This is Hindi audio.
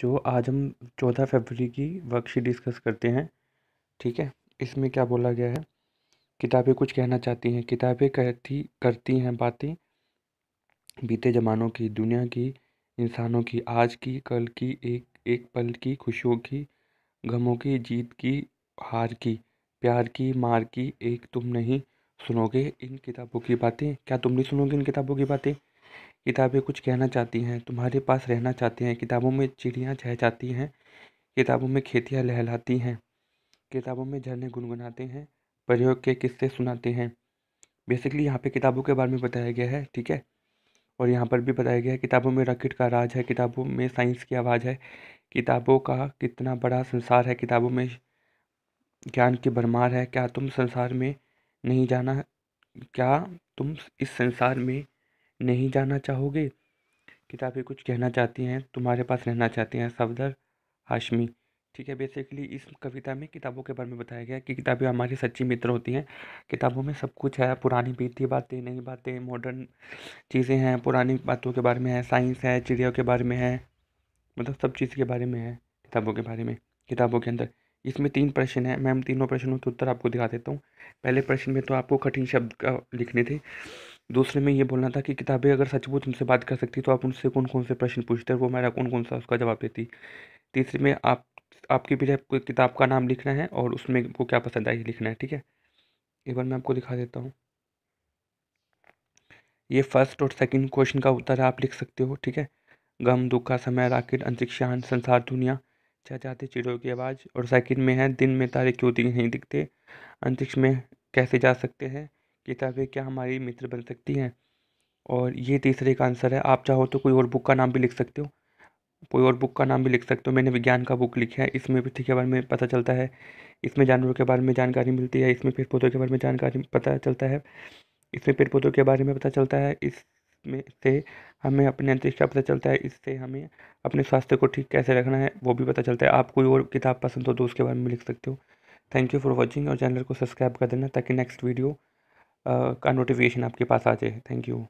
जो आज हम चौदह फरवरी की वर्कशीट डिस्कस करते हैं ठीक है इसमें क्या बोला गया है किताबें कुछ कहना चाहती हैं किताबें कहती करती हैं बातें बीते जमानों की दुनिया की इंसानों की आज की कल की एक एक पल की खुशियों की गमों की जीत की हार की प्यार की मार की एक तुम नहीं सुनोगे इन किताबों की बातें क्या तुम नहीं सुनोगे इन किताबों की बातें किताबें कुछ कहना चाहती हैं तुम्हारे पास रहना चाहते हैं किताबों में चिड़ियाँ चह जाती हैं किताबों में खेतियाँ लहलाती हैं किताबों में झरने गुनगुनाते हैं प्रयोग के किस्से सुनाते हैं बेसिकली यहाँ पे किताबों के बारे में बताया गया है ठीक है और यहाँ पर भी बताया गया है किताबों में रॉकेट का राज है किताबों में साइंस की आवाज़ है किताबों का कितना बड़ा संसार है किताबों में ज्ञान की भरमार है क्या तुम संसार में नहीं जाना क्या तुम इस संसार में नहीं जाना चाहोगे किताबें कुछ कहना चाहती हैं तुम्हारे पास रहना चाहती हैं सफदर हाशमी ठीक है बेसिकली इस कविता में किताबों के बारे में बताया गया कि किताबें हमारी सच्ची मित्र होती हैं किताबों में सब कुछ है पुरानी बीती बातें नई बातें मॉडर्न चीज़ें हैं पुरानी बातों के बारे में है साइंस है चिड़िया के बारे में है मतलब सब चीज़ के बारे में है किताबों के बारे में किताबों के अंदर इसमें तीन प्रश्न हैं मैम तीनों प्रश्नों के उत्तर आपको दिखा देता हूँ पहले प्रश्न में तो आपको कठिन शब्द लिखने थे दूसरे में ये बोलना था कि किताबें अगर सचमुच उनसे बात कर सकती तो आप उनसे कौन कौन से प्रश्न पूछते वो मेरा कौन कौन सा उसका जवाब देती तीसरे में आप आपकी पीछे कोई किताब का नाम लिखना है और उसमें को क्या पसंद आई लिखना है ठीक है एक बार मैं आपको दिखा देता हूँ ये फर्स्ट और सेकंड क्वेश्चन का उत्तर आप लिख सकते हो ठीक है गम दुख का समय राकेट अंतरिक्षान संसार दुनिया चहचहाते चिड़ों की आवाज़ और सेकंड में है दिन में तारे क्यों नहीं दिखते अंतरिक्ष में कैसे जा सकते हैं किताबें क्या हमारी मित्र बन सकती हैं और ये तीसरे का आंसर है आप चाहो तो कोई और बुक का नाम भी लिख सकते हो कोई और बुक का नाम भी लिख सकते हो मैंने विज्ञान का बुक लिखा है इसमें पृथ्वी के बारे में पता चलता है इसमें जानवरों के बारे में जानकारी मिलती है इसमें पेड़ पौधों के बारे में जानकारी पता चलता है इसमें पेड़ पौधों के बारे में पता चलता है इसमें से हमें अपने अंतरिक्ष का पता चलता है इससे हमें अपने स्वास्थ्य को ठीक कैसे रखना है वो भी पता चलता है आप कोई और किताब पसंद हो तो उसके बारे में लिख सकते हो थैंक यू फॉर वॉचिंग और चैनल को सब्सक्राइब कर देना ताकि नेक्स्ट वीडियो का नोटिफिकेशन आपके पास आ जाए थैंक यू